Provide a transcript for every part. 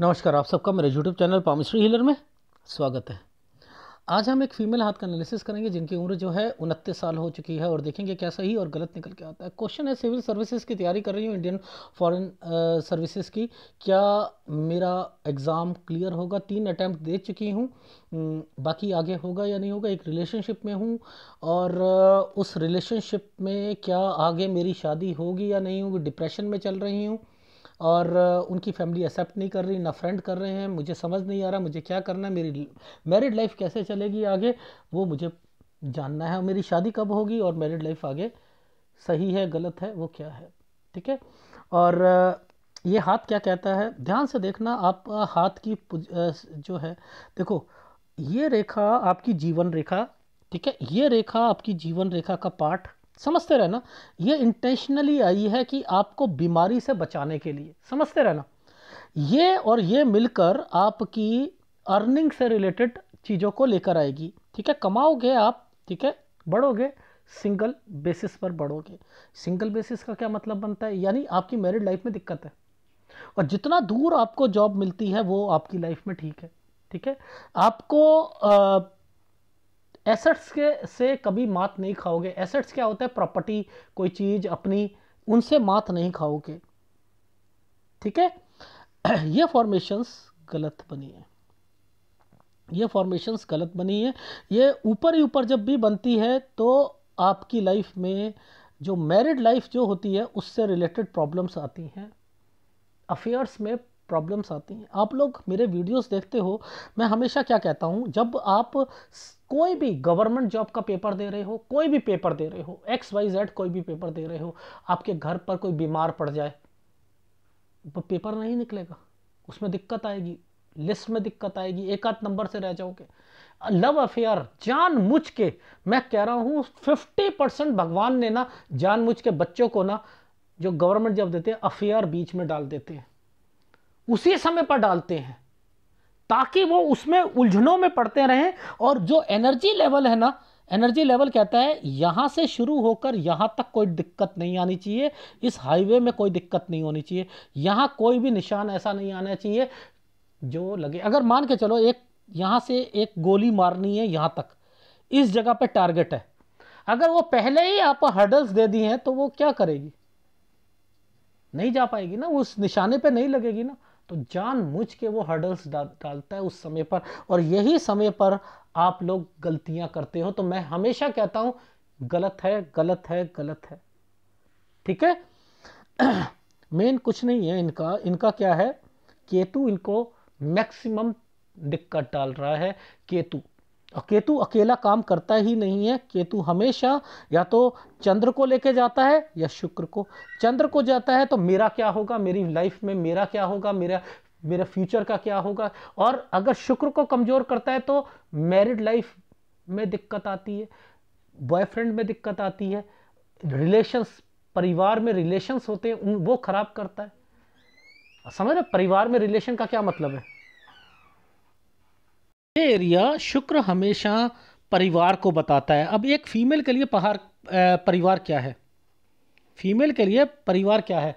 नमस्कार आप सबका मेरे यूट्यूब चैनल पामिस्ट्री हीलर में स्वागत है आज हम एक फीमेल हाथ का एनालिसिस करेंगे जिनकी उम्र जो है उनतीस साल हो चुकी है और देखेंगे क्या सही और गलत निकल के आता है क्वेश्चन है सिविल सर्विसेज की तैयारी कर रही हूँ इंडियन फॉरेन सर्विसेज की क्या मेरा एग्ज़ाम क्लियर होगा तीन अटैम्प्ट दे चुकी हूँ हम्म, बाकी आगे होगा या नहीं होगा एक रिलेशनशिप में हूँ और उस रिलेशनशिप में क्या आगे मेरी शादी होगी या नहीं होगी डिप्रेशन में चल रही हूँ और उनकी फैमिली एक्सेप्ट नहीं कर रही फ्रेंड कर रहे हैं मुझे समझ नहीं आ रहा मुझे क्या करना है मेरी मैरिड लाइफ कैसे चलेगी आगे वो मुझे जानना है मेरी शादी कब होगी और मैरिड लाइफ आगे सही है गलत है वो क्या है ठीक है और ये हाथ क्या कहता है ध्यान से देखना आप हाथ की जो है देखो ये रेखा आपकी जीवन रेखा ठीक है ये रेखा आपकी जीवन रेखा का पार्ट समझते रहना ये इंटेंशनली आई है कि आपको बीमारी से बचाने के लिए समझते रहना ये और ये मिलकर आपकी अर्निंग से रिलेटेड चीज़ों को लेकर आएगी ठीक है कमाओगे आप ठीक है बढ़ोगे सिंगल बेसिस पर बढ़ोगे सिंगल बेसिस का क्या मतलब बनता है यानी आपकी मैरिड लाइफ में दिक्कत है और जितना दूर आपको जॉब मिलती है वो आपकी लाइफ में ठीक है ठीक है आपको आ, एसेट्स के से कभी मात नहीं खाओगे एसेट्स क्या होता है प्रॉपर्टी कोई चीज़ अपनी उनसे मात नहीं खाओगे ठीक है ये फॉर्मेशंस गलत बनी है ये फॉर्मेशंस गलत बनी है ये ऊपर ही ऊपर जब भी बनती है तो आपकी लाइफ में जो मैरिड लाइफ जो होती है उससे रिलेटेड प्रॉब्लम्स आती हैं अफेयर्स में प्रॉब्लम्स आती हैं आप लोग मेरे वीडियोस देखते हो मैं हमेशा क्या कहता हूँ जब आप कोई भी गवर्नमेंट जॉब का पेपर दे रहे हो कोई भी पेपर दे रहे हो एक्स वाई जेड कोई भी पेपर दे रहे हो आपके घर पर कोई बीमार पड़ जाए वो पेपर नहीं निकलेगा उसमें दिक्कत आएगी लिस्ट में दिक्कत आएगी एक आध नंबर से रह जाओगे लव अफेयर जान मुझ के मैं कह रहा हूं फिफ्टी परसेंट भगवान ने ना जान मुझ के बच्चों को ना जो गवर्नमेंट जॉब देते हैं अफेयर बीच में डाल देते हैं उसी समय पर डालते हैं ताकि वो उसमें उलझनों में पड़ते रहें और जो एनर्जी लेवल है ना एनर्जी लेवल कहता है यहाँ से शुरू होकर यहाँ तक कोई दिक्कत नहीं आनी चाहिए इस हाईवे में कोई दिक्कत नहीं होनी चाहिए यहाँ कोई भी निशान ऐसा नहीं आना चाहिए जो लगे अगर मान के चलो एक यहाँ से एक गोली मारनी है यहाँ तक इस जगह पे टारगेट है अगर वो पहले ही आप हर्डल्स दे दी हैं तो वो क्या करेगी नहीं जा पाएगी ना उस निशाने पे नहीं लगेगी ना तो मुझ के वो हर्डल्स डाल डालता है उस समय पर और यही समय पर आप लोग गलतियां करते हो तो मैं हमेशा कहता हूं गलत है गलत है गलत है ठीक है मेन कुछ नहीं है इनका इनका क्या है केतु इनको मैक्सिमम दिक्कत डाल रहा है केतु केतु अकेला काम करता ही नहीं है केतु हमेशा या तो चंद्र को लेके जाता है या शुक्र को चंद्र को जाता है तो मेरा क्या होगा मेरी लाइफ में मेरा क्या होगा मेरा मेरा फ्यूचर का क्या होगा और अगर शुक्र को कमज़ोर करता है तो मैरिड लाइफ में दिक्कत आती है बॉयफ्रेंड में दिक्कत आती है रिलेशंस परिवार में रिलेशंस होते हैं उन वो ख़राब करता है समझ रहे परिवार में रिलेशन का क्या मतलब है ये एरिया शुक्र हमेशा परिवार को बताता है अब एक फीमेल के लिए पहाड़ परिवार क्या है फीमेल के लिए परिवार क्या है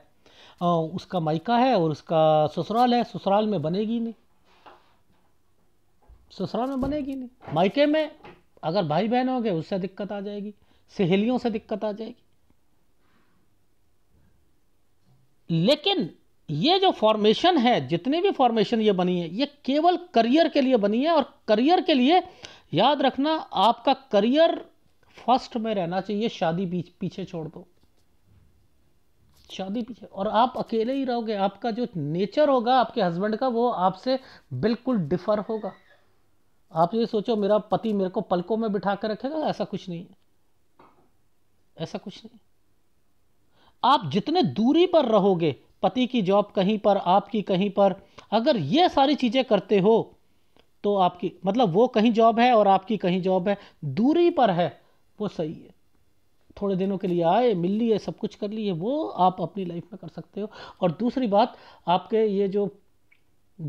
आ, उसका माइका है और उसका ससुराल है ससुराल में बनेगी नहीं ससुराल में बनेगी नहीं माइके में अगर भाई बहन हो गए उससे दिक्कत आ जाएगी सहेलियों से दिक्कत आ जाएगी लेकिन ये जो फॉर्मेशन है जितनी भी फॉर्मेशन ये बनी है ये केवल करियर के लिए बनी है और करियर के लिए याद रखना आपका करियर फर्स्ट में रहना चाहिए शादी पीछे छोड़ दो शादी पीछे और आप अकेले ही रहोगे आपका जो नेचर होगा आपके हस्बैंड का वो आपसे बिल्कुल डिफर होगा आप ये सोचो मेरा पति मेरे को पलकों में बिठा कर रखेगा ऐसा कुछ नहीं है ऐसा कुछ नहीं आप जितने दूरी पर रहोगे पति की जॉब कहीं पर आपकी कहीं पर अगर ये सारी चीज़ें करते हो तो आपकी मतलब वो कहीं जॉब है और आपकी कहीं जॉब है दूरी पर है वो सही है थोड़े दिनों के लिए आए मिल लिए सब कुछ कर लिए वो आप अपनी लाइफ में कर सकते हो और दूसरी बात आपके ये जो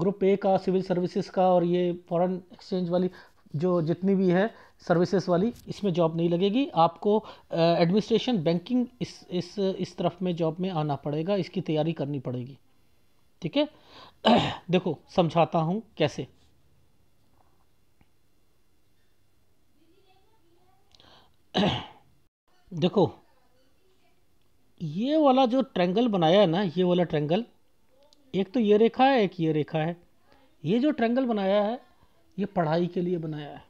ग्रुप ए का सिविल सर्विसेज का और ये फॉरेन एक्सचेंज वाली जो जितनी भी है सर्विसेज वाली इसमें जॉब नहीं लगेगी आपको एडमिनिस्ट्रेशन बैंकिंग इस इस इस तरफ में जॉब में आना पड़ेगा इसकी तैयारी करनी पड़ेगी ठीक है देखो समझाता हूँ कैसे देखो ये वाला जो ट्रेंगल बनाया है ना ये वाला ट्रेंगल एक तो ये रेखा है एक ये रेखा है ये जो ट्रेंगल बनाया है ये पढ़ाई के लिए बनाया है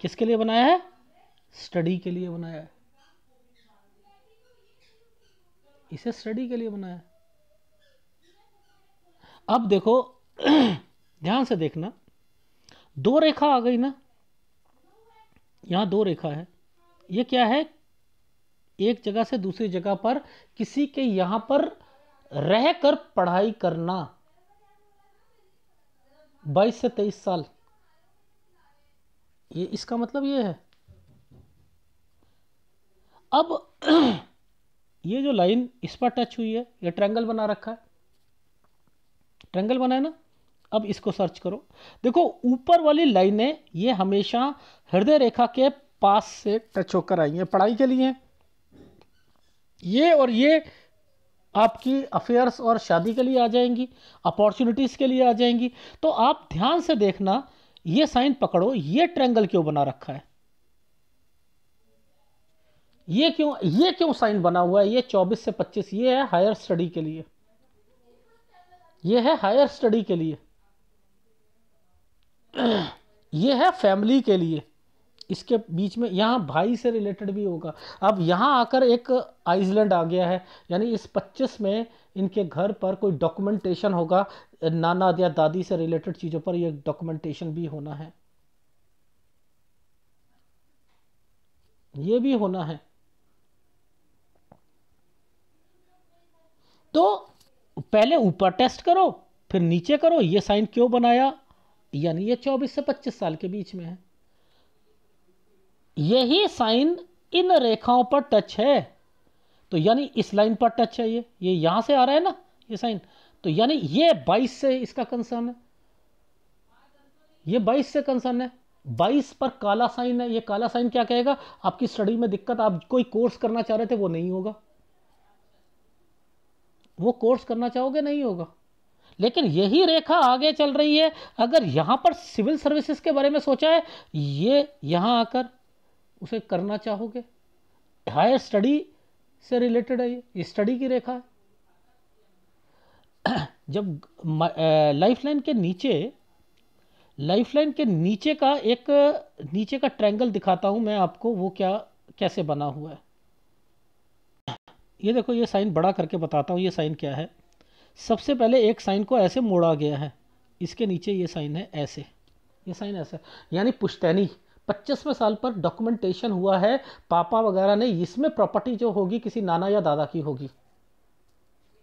किसके लिए बनाया है स्टडी के लिए बनाया है इसे स्टडी के लिए बनाया है अब देखो ध्यान से देखना दो रेखा आ गई ना यहां दो रेखा है ये क्या है एक जगह से दूसरी जगह पर किसी के यहां पर रह कर पढ़ाई करना बाईस से तेईस साल ये इसका मतलब ये है अब ये जो लाइन इस पर टच हुई है ये ट्रेंगल बना रखा है ट्रेंगल बना है ना अब इसको सर्च करो देखो ऊपर वाली लाइनें ये हमेशा हृदय रेखा के पास से टच होकर आई हैं पढ़ाई के लिए ये और ये आपकी अफेयर्स और शादी के लिए आ जाएंगी अपॉर्चुनिटीज़ के लिए आ जाएंगी तो आप ध्यान से देखना ये साइन पकड़ो ये ट्रैंगल क्यों बना रखा है ये क्यों ये क्यों साइन बना हुआ है ये 24 से 25 ये है हायर स्टडी के लिए ये है हायर स्टडी के लिए ये है फैमिली के लिए इसके बीच में यहाँ भाई से रिलेटेड भी होगा अब यहाँ आकर एक आइसलैंड आ गया है यानी इस 25 में इनके घर पर कोई डॉक्यूमेंटेशन होगा नाना या दादी से रिलेटेड चीज़ों पर यह डॉक्यूमेंटेशन भी होना है ये भी होना है तो पहले ऊपर टेस्ट करो फिर नीचे करो ये साइन क्यों बनाया यानी ये 24 से 25 साल के बीच में है यही साइन इन रेखाओं पर टच है तो यानी इस लाइन पर टच है ये ये यहां से आ रहा है ना ये साइन तो यानी ये 22 से इसका कंसर्न है ये 22 से कंसर्न है 22 पर काला साइन है ये काला साइन क्या कहेगा आपकी स्टडी में दिक्कत आप कोई कोर्स करना चाह रहे थे वो नहीं होगा वो कोर्स करना चाहोगे नहीं होगा लेकिन यही रेखा आगे चल रही है अगर यहां पर सिविल सर्विसेज के बारे में सोचा है ये यहां आकर उसे करना चाहोगे हायर स्टडी से रिलेटेड है ये स्टडी की रेखा है जब लाइफलाइन के नीचे लाइफलाइन के नीचे का एक नीचे का ट्रैंगल दिखाता हूं मैं आपको वो क्या कैसे बना हुआ है ये देखो ये साइन बड़ा करके बताता हूं ये साइन क्या है सबसे पहले एक साइन को ऐसे मोड़ा गया है इसके नीचे ये साइन है ऐसे ये साइन ऐसा यानी पुश्तैनी पच्चीसवें साल पर डॉक्यूमेंटेशन हुआ है पापा वगैरह ने इसमें प्रॉपर्टी जो होगी किसी नाना या दादा की होगी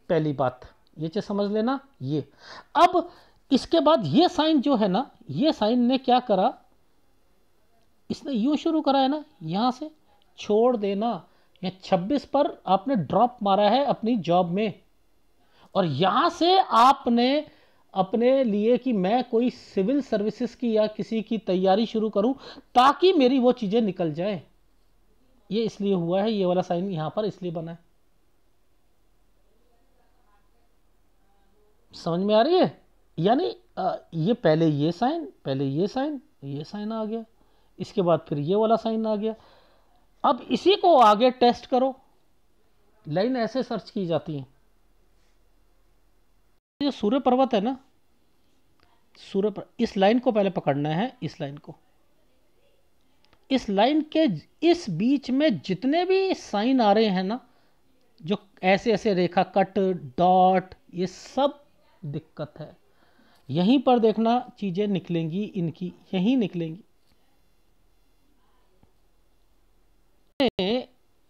पहली बात ये चीज समझ लेना ये अब इसके बाद ये साइन जो है ना ये साइन ने क्या करा इसने यूं शुरू करा है ना यहां से छोड़ देना या 26 पर आपने ड्रॉप मारा है अपनी जॉब में और यहां से आपने अपने लिए कि मैं कोई सिविल सर्विसेज की या किसी की तैयारी शुरू करूं ताकि मेरी वो चीज़ें निकल जाए ये इसलिए हुआ है ये वाला साइन यहाँ पर इसलिए बना है समझ में आ रही है यानी ये पहले ये साइन पहले ये साइन ये साइन आ गया इसके बाद फिर ये वाला साइन आ गया अब इसी को आगे टेस्ट करो लाइन ऐसे सर्च की जाती है जो सूर्य पर्वत है ना सूर्य पर इस लाइन को पहले पकड़ना है इस लाइन को इस लाइन के इस बीच में जितने भी साइन आ रहे हैं ना जो ऐसे ऐसे रेखा कट डॉट ये सब दिक्कत है यहीं पर देखना चीज़ें निकलेंगी इनकी यहीं निकलेंगी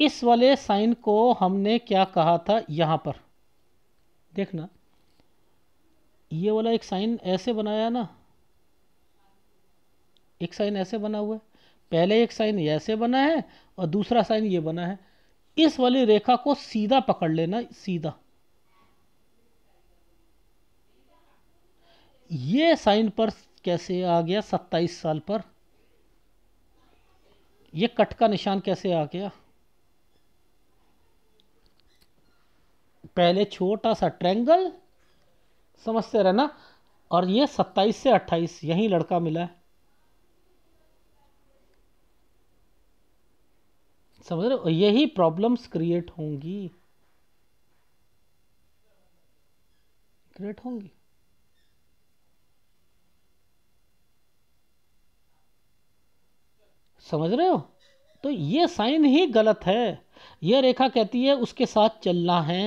इस वाले साइन को हमने क्या कहा था यहां पर देखना ये वाला एक साइन ऐसे बनाया ना एक साइन ऐसे बना हुआ है पहले एक साइन ऐसे बना है और दूसरा साइन ये बना है इस वाली रेखा को सीधा पकड़ लेना सीधा ये साइन पर कैसे आ गया सत्ताईस साल पर ये कट का निशान कैसे आ गया पहले छोटा सा ट्रेंगल समझते रहना और ये सत्ताईस से अट्ठाईस यही लड़का मिला है समझ रहे हो यही प्रॉब्लम्स क्रिएट होंगी क्रिएट होंगी समझ रहे हो तो ये साइन ही गलत है यह रेखा कहती है उसके साथ चलना है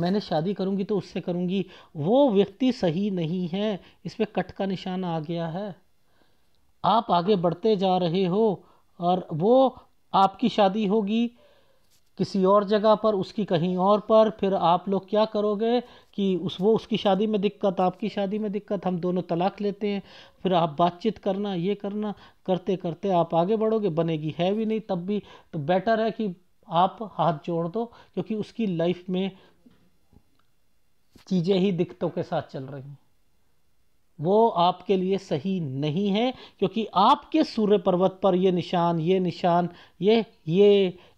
मैंने शादी करूँगी तो उससे करूँगी वो व्यक्ति सही नहीं है इस पर कट का निशान आ गया है आप आगे बढ़ते जा रहे हो और वो आपकी शादी होगी किसी और जगह पर उसकी कहीं और पर फिर आप लोग क्या करोगे कि उस वो उसकी शादी में दिक्कत आपकी शादी में दिक्कत हम दोनों तलाक लेते हैं फिर आप बातचीत करना ये करना करते करते आप आगे बढ़ोगे बनेगी है भी नहीं तब भी तो बेटर है कि आप हाथ जोड़ दो क्योंकि उसकी लाइफ में चीज़ें ही दिक्कतों के साथ चल रही हैं वो आपके लिए सही नहीं है क्योंकि आपके सूर्य पर्वत पर ये निशान ये निशान ये ये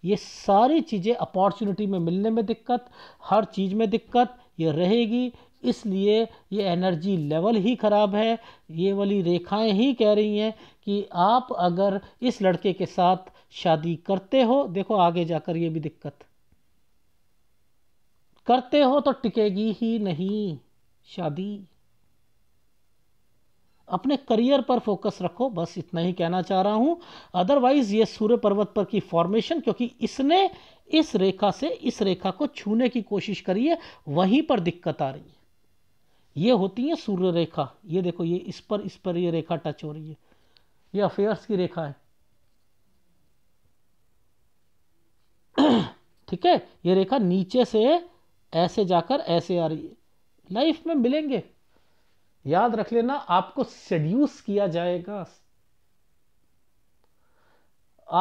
ये सारी चीज़ें अपॉर्चुनिटी में मिलने में दिक्कत हर चीज़ में दिक्कत ये रहेगी इसलिए ये एनर्जी लेवल ही ख़राब है ये वाली रेखाएं ही कह रही हैं कि आप अगर इस लड़के के साथ शादी करते हो देखो आगे जाकर ये भी दिक्कत करते हो तो टिकेगी ही नहीं शादी अपने करियर पर फोकस रखो बस इतना ही कहना चाह रहा हूं अदरवाइज ये सूर्य पर्वत पर की फॉर्मेशन क्योंकि इसने इस रेखा से इस रेखा को छूने की कोशिश करी है वहीं पर दिक्कत आ रही है ये होती है सूर्य रेखा ये देखो ये इस पर इस पर ये रेखा टच हो रही है ये अफेयर्स की रेखा है ठीक है ये रेखा नीचे से ऐसे जाकर ऐसे आ रही है लाइफ में मिलेंगे याद रख लेना आपको सेड्यूस किया जाएगा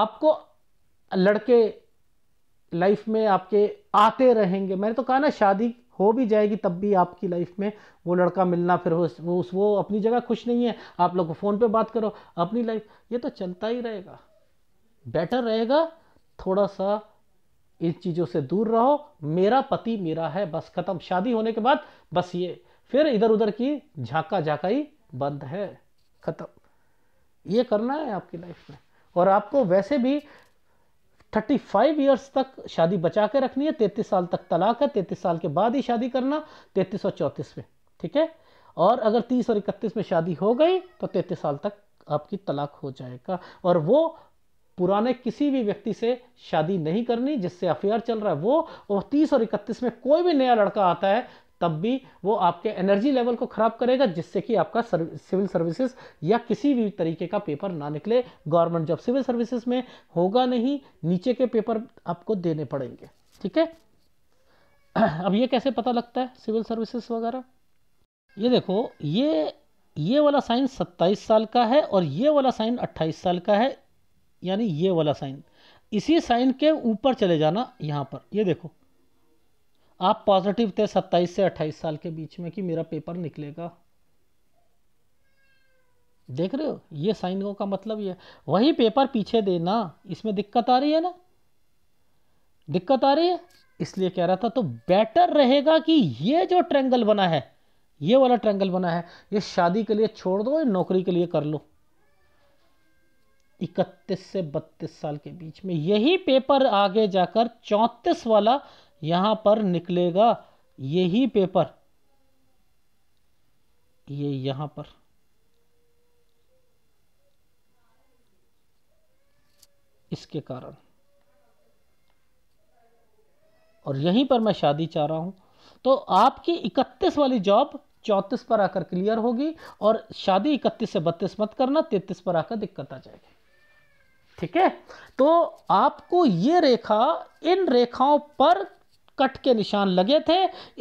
आपको लड़के लाइफ में आपके आते रहेंगे मैंने तो कहा ना शादी हो भी जाएगी तब भी आपकी लाइफ में वो लड़का मिलना फिर हो वो उस वो अपनी जगह खुश नहीं है आप लोग फ़ोन पे बात करो अपनी लाइफ ये तो चलता ही रहेगा बेटर रहेगा थोड़ा सा इन चीज़ों से दूर रहो मेरा पति मेरा है बस खत्म शादी होने के बाद बस ये फिर इधर उधर की झाका ही बंद है खत्म ये करना है आपकी लाइफ में और आपको वैसे भी 35 फाइव ईयर्स तक शादी बचा के रखनी है तैतीस साल तक तलाक है तैतीस साल के बाद ही शादी करना तैतीस और चौंतीस में ठीक है और अगर 30 और 31 में शादी हो गई तो तैतीस साल तक आपकी तलाक हो जाएगा और वो पुराने किसी भी व्यक्ति से शादी नहीं करनी जिससे अफेयर चल रहा है वो और तीस और इकतीस में कोई भी नया लड़का आता है तब भी वो आपके एनर्जी लेवल को ख़राब करेगा जिससे कि आपका सर्व, सिविल सर्विसेज या किसी भी तरीके का पेपर ना निकले गवर्नमेंट जॉब सिविल सर्विसेज में होगा नहीं नीचे के पेपर आपको देने पड़ेंगे ठीक है अब ये कैसे पता लगता है सिविल सर्विसेज वगैरह ये देखो ये ये वाला साइन 27 साल का है और ये वाला साइन 28 साल का है यानी ये वाला साइन इसी साइन के ऊपर चले जाना यहाँ पर ये देखो आप पॉजिटिव थे 27 से 28 साल के बीच में कि मेरा पेपर निकलेगा देख रहे हो ये साइनों का मतलब ये वही पेपर पीछे देना इसमें दिक्कत आ रही है ना दिक्कत आ रही है इसलिए कह रहा था तो बेटर रहेगा कि ये जो ट्रेंगल बना है ये वाला ट्रेंगल बना है ये शादी के लिए छोड़ दो नौकरी के लिए कर लो इकतीस से बत्तीस साल के बीच में यही पेपर आगे जाकर चौंतीस वाला यहां पर निकलेगा यही पेपर ये यहां पर इसके कारण और यहीं पर मैं शादी चाह रहा हूं तो आपकी इकतीस वाली जॉब चौंतीस पर आकर क्लियर होगी और शादी इकतीस से बत्तीस मत करना तैतीस पर आकर दिक्कत आ जाएगी ठीक है तो आपको ये रेखा इन रेखाओं पर कट के निशान लगे थे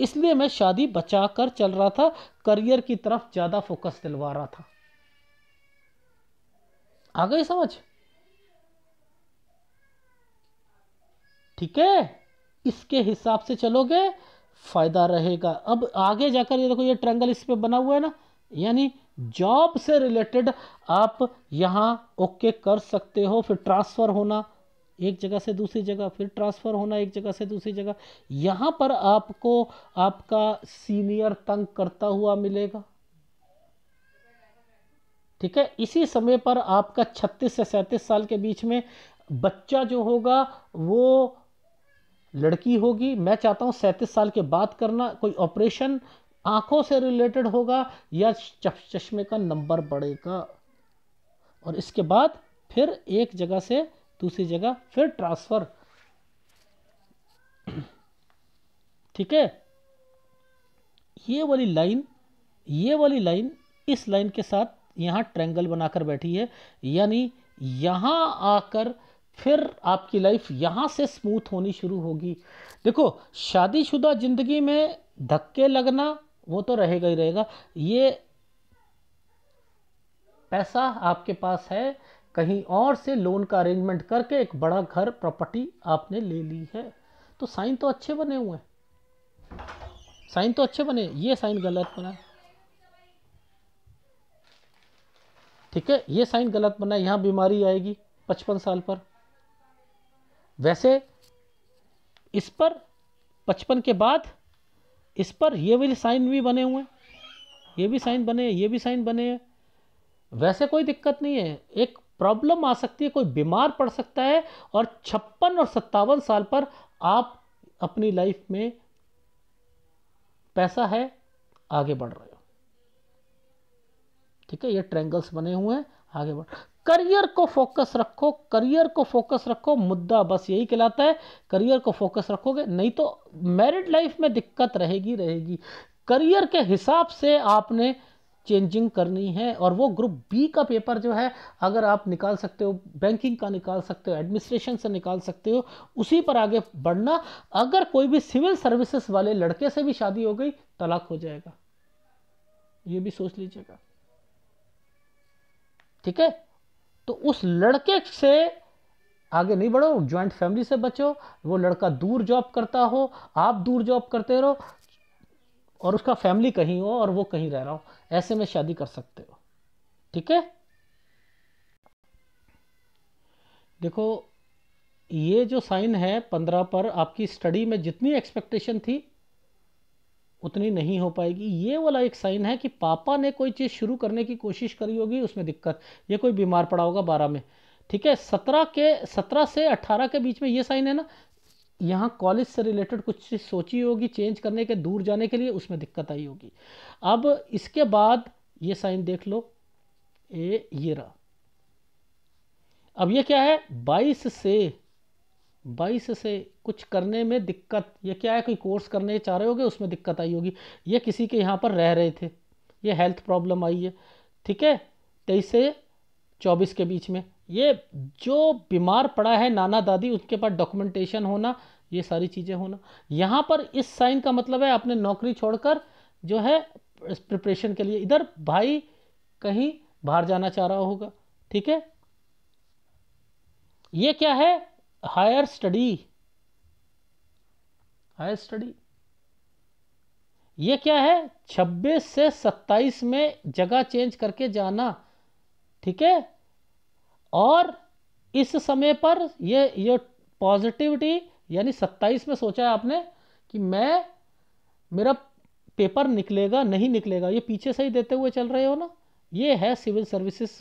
इसलिए मैं शादी बचा कर चल रहा था करियर की तरफ ज़्यादा फोकस दिलवा रहा था आ गई समझ ठीक है इसके हिसाब से चलोगे फायदा रहेगा अब आगे जाकर ये देखो ये ट्रेंगल इस पर बना हुआ है ना यानी जॉब से रिलेटेड आप यहाँ ओके कर सकते हो फिर ट्रांसफ़र होना एक जगह से दूसरी जगह फिर ट्रांसफ़र होना एक जगह से दूसरी जगह यहाँ पर आपको आपका सीनियर तंग करता हुआ मिलेगा ठीक है इसी समय पर आपका 36 से 37 साल के बीच में बच्चा जो होगा वो लड़की होगी मैं चाहता हूँ सैंतीस साल के बाद करना कोई ऑपरेशन आंखों से रिलेटेड होगा या चश्मे का नंबर बढ़ेगा और इसके बाद फिर एक जगह से दूसरी जगह फिर ट्रांसफर ठीक है ये वाली लाइन ये वाली लाइन इस लाइन के साथ यहां ट्रेंगल बनाकर बैठी है यानी यहां आकर फिर आपकी लाइफ यहां से स्मूथ होनी शुरू होगी देखो शादीशुदा ज़िंदगी में धक्के लगना वो तो रहेगा ही रहेगा ये पैसा आपके पास है कहीं और से लोन का अरेंजमेंट करके एक बड़ा घर प्रॉपर्टी आपने ले ली है तो साइन तो अच्छे बने हुए हैं साइन तो अच्छे बने ये साइन गलत बना ठीक है ये साइन गलत बना यहां बीमारी आएगी पचपन साल पर वैसे इस पर पचपन के बाद इस पर ये भी साइन भी बने हुए हैं ये भी साइन बने ये भी साइन बने हैं वैसे कोई दिक्कत नहीं है एक प्रॉब्लम आ सकती है कोई बीमार पड़ सकता है और छप्पन और सत्तावन साल पर आप अपनी लाइफ में पैसा है आगे बढ़ रहे हो ठीक है ये ट्रैंगल्स बने हुए हैं आगे बढ़ करियर को फोकस रखो करियर को फोकस रखो मुद्दा बस यही कहलाता है करियर को फोकस रखोगे नहीं तो मैरिड लाइफ में दिक्कत रहेगी रहेगी करियर के हिसाब से आपने चेंजिंग करनी है और वो ग्रुप बी का पेपर जो है अगर आप निकाल सकते हो बैंकिंग का निकाल सकते हो एडमिनिस्ट्रेशन से निकाल सकते हो उसी पर आगे बढ़ना अगर कोई भी सिविल सर्विसेज वाले लड़के से भी शादी हो गई तलाक हो जाएगा ये भी सोच लीजिएगा ठीक है तो उस लड़के से आगे नहीं बढ़ो ज्वाइंट फैमिली से बचो वो लड़का दूर जॉब करता हो आप दूर जॉब करते रहो और उसका फैमिली कहीं हो और वो कहीं रह रहा हो ऐसे में शादी कर सकते हो ठीक है देखो ये जो साइन है पंद्रह पर आपकी स्टडी में जितनी एक्सपेक्टेशन थी उतनी नहीं हो पाएगी ये वाला एक साइन है कि पापा ने कोई चीज़ शुरू करने की कोशिश करी होगी उसमें दिक्कत ये कोई बीमार पड़ा होगा बारह में ठीक है सत्रह के सत्रह से अट्ठारह के बीच में ये साइन है ना यहाँ कॉलेज से रिलेटेड कुछ चीज़ सोची होगी चेंज करने के दूर जाने के लिए उसमें दिक्कत आई होगी अब इसके बाद ये साइन देख लो ए ये रहा अब ये क्या है 22 से बाईस से कुछ करने में दिक्कत ये क्या है कोई कोर्स करने चाह रहे होगे उसमें दिक्कत आई होगी ये किसी के यहाँ पर रह रहे थे ये हेल्थ प्रॉब्लम आई है ठीक है तेईस से चौबीस के बीच में ये जो बीमार पड़ा है नाना दादी उसके पास डॉक्यूमेंटेशन होना ये सारी चीज़ें होना यहाँ पर इस साइन का मतलब है आपने नौकरी छोड़कर जो है प्रिपरेशन के लिए इधर भाई कहीं बाहर जाना चाह रहा होगा ठीक है ये क्या है हायर स्टडी हायर स्टडी ये क्या है 26 से 27 में जगह चेंज करके जाना ठीक है और इस समय पर ये ये पॉजिटिविटी यानी 27 में सोचा है आपने कि मैं मेरा पेपर निकलेगा नहीं निकलेगा ये पीछे से ही देते हुए चल रहे हो ना ये है सिविल सर्विसेज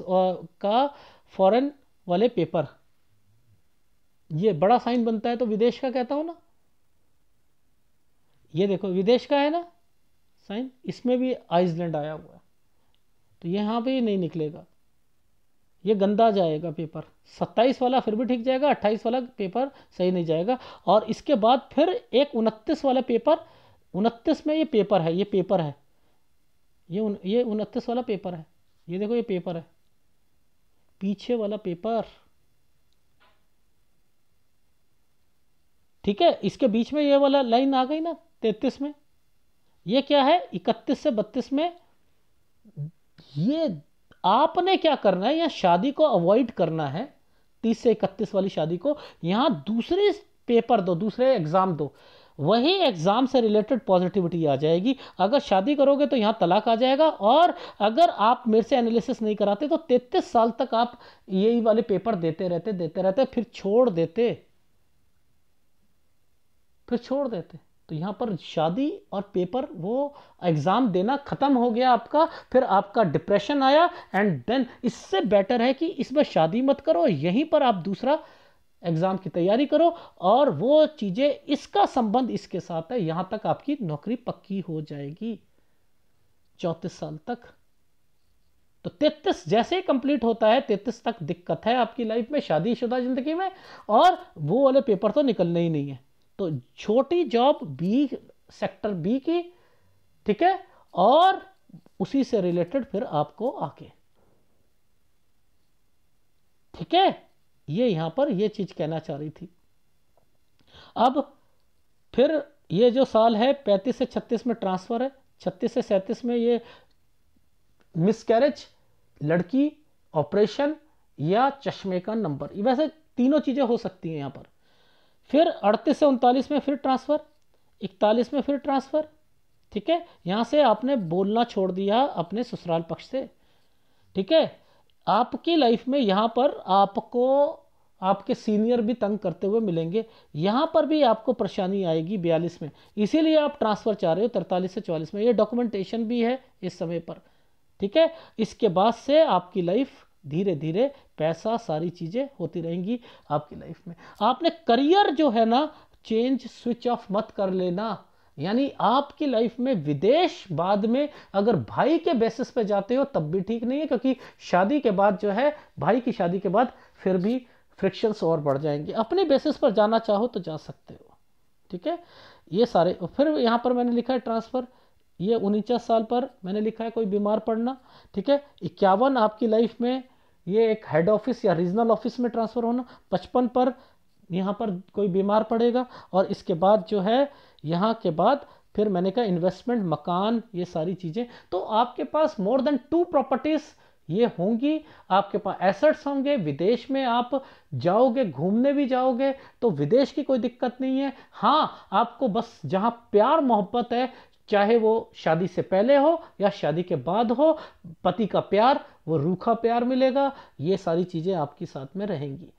का फॉरेन वाले पेपर ये बड़ा साइन बनता है तो विदेश का कहता हूँ ना ये देखो विदेश का है ना साइन इसमें भी आइसलैंड आया हुआ है तो यहां पर नहीं निकलेगा ये गंदा जाएगा पेपर सत्ताईस वाला फिर भी ठीक जाएगा अट्ठाईस वाला पेपर सही नहीं जाएगा और इसके बाद फिर एक उनतीस वाला पेपर उनतीस में ये पेपर है ये पेपर है ये उन, ये उनतीस वाला पेपर है ये देखो ये पेपर है पीछे वाला पेपर ठीक है इसके बीच में ये वाला लाइन आ गई ना तैतीस में ये क्या है इकतीस से बत्तीस में ये आपने क्या करना है या शादी को अवॉइड करना है तीस से इकतीस वाली शादी को यहाँ दूसरे पेपर दो दूसरे एग्जाम दो वही एग्जाम से रिलेटेड पॉजिटिविटी आ जाएगी अगर शादी करोगे तो यहाँ तलाक आ जाएगा और अगर आप मेरे से एनालिसिस नहीं कराते तो तैतीस साल तक आप यही वाले पेपर देते रहते देते रहते फिर छोड़ देते फिर छोड़ देते तो यहाँ पर शादी और पेपर वो एग्ज़ाम देना ख़त्म हो गया आपका फिर आपका डिप्रेशन आया एंड देन इससे बेटर है कि इसमें शादी मत करो यहीं पर आप दूसरा एग्ज़ाम की तैयारी करो और वो चीज़ें इसका संबंध इसके साथ है यहां तक आपकी नौकरी पक्की हो जाएगी चौतीस साल तक तो तेतीस जैसे ही कंप्लीट होता है तेतीस तक दिक्कत है आपकी लाइफ में शादीशुदा ज़िंदगी में और वो वाले पेपर तो निकलने ही नहीं है तो छोटी जॉब बी सेक्टर बी की ठीक है और उसी से रिलेटेड फिर आपको आके ठीक है ये यहां पर ये चीज कहना चाह रही थी अब फिर ये जो साल है 35 से 36 में ट्रांसफर है 36 से 37 में ये मिसकैरेज लड़की ऑपरेशन या चश्मे का नंबर वैसे तीनों चीजें हो सकती हैं यहां पर फिर अड़तीस से उनतालीस में फिर ट्रांसफ़र इकतालीस में फिर ट्रांसफ़र ठीक है यहाँ से आपने बोलना छोड़ दिया अपने ससुराल पक्ष से ठीक है आपकी लाइफ में यहाँ पर आपको आपके सीनियर भी तंग करते हुए मिलेंगे यहाँ पर भी आपको परेशानी आएगी बयालीस में इसीलिए आप ट्रांसफ़र चाह रहे हो तैतालीस से चौवालीस में ये डॉक्यूमेंटेशन भी है इस समय पर ठीक है इसके बाद से आपकी लाइफ धीरे धीरे पैसा सारी चीज़ें होती रहेंगी आपकी लाइफ में आपने करियर जो है ना चेंज स्विच ऑफ मत कर लेना यानी आपकी लाइफ में विदेश बाद में अगर भाई के बेसिस पे जाते हो तब भी ठीक नहीं है क्योंकि शादी के बाद जो है भाई की शादी के बाद फिर भी फ्रिक्शंस और बढ़ जाएंगे अपने बेसिस पर जाना चाहो तो जा सकते हो ठीक है ये सारे फिर यहाँ पर मैंने लिखा है ट्रांसफ़र ये उनचास साल पर मैंने लिखा है कोई बीमार पड़ना ठीक है इक्यावन आपकी लाइफ में ये एक हेड ऑफिस या रीजनल ऑफिस में ट्रांसफ़र होना पचपन पर यहाँ पर कोई बीमार पड़ेगा और इसके बाद जो है यहाँ के बाद फिर मैंने कहा इन्वेस्टमेंट मकान ये सारी चीज़ें तो आपके पास मोर देन टू प्रॉपर्टीज़ ये होंगी आपके पास एसेट्स होंगे विदेश में आप जाओगे घूमने भी जाओगे तो विदेश की कोई दिक्कत नहीं है हाँ आपको बस जहाँ प्यार मोहब्बत है चाहे वो शादी से पहले हो या शादी के बाद हो पति का प्यार वो रूखा प्यार मिलेगा ये सारी चीज़ें आपकी साथ में रहेंगी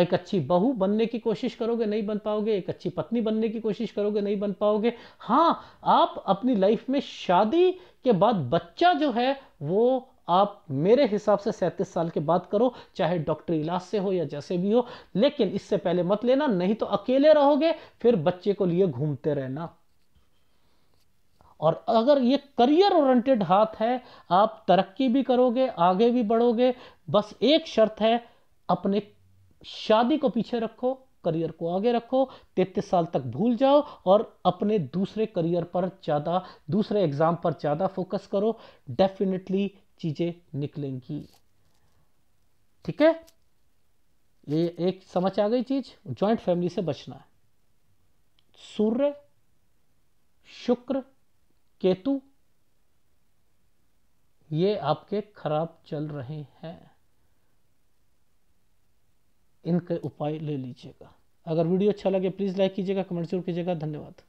एक अच्छी बहू बनने की कोशिश करोगे नहीं बन पाओगे एक अच्छी पत्नी बनने की कोशिश करोगे नहीं बन पाओगे हाँ आप अपनी लाइफ में शादी के बाद बच्चा जो है वो आप मेरे हिसाब से सैंतीस साल के बाद करो चाहे डॉक्टर इलाज से हो या जैसे भी हो लेकिन इससे पहले मत लेना नहीं तो अकेले रहोगे फिर बच्चे को लिए घूमते रहना और अगर ये करियर ओरिएंटेड हाथ है आप तरक्की भी करोगे आगे भी बढ़ोगे बस एक शर्त है अपने शादी को पीछे रखो करियर को आगे रखो तैतीस साल तक भूल जाओ और अपने दूसरे करियर पर ज़्यादा दूसरे एग्ज़ाम पर ज़्यादा फोकस करो डेफिनेटली चीज़ें निकलेंगी ठीक है ये एक समझ आ गई चीज़ ज्वाइंट फैमिली से बचना है सूर्य शुक्र केतु ये आपके खराब चल रहे हैं इनके उपाय ले लीजिएगा अगर वीडियो अच्छा लगे प्लीज़ लाइक कीजिएगा कमेंट जरूर कीजिएगा धन्यवाद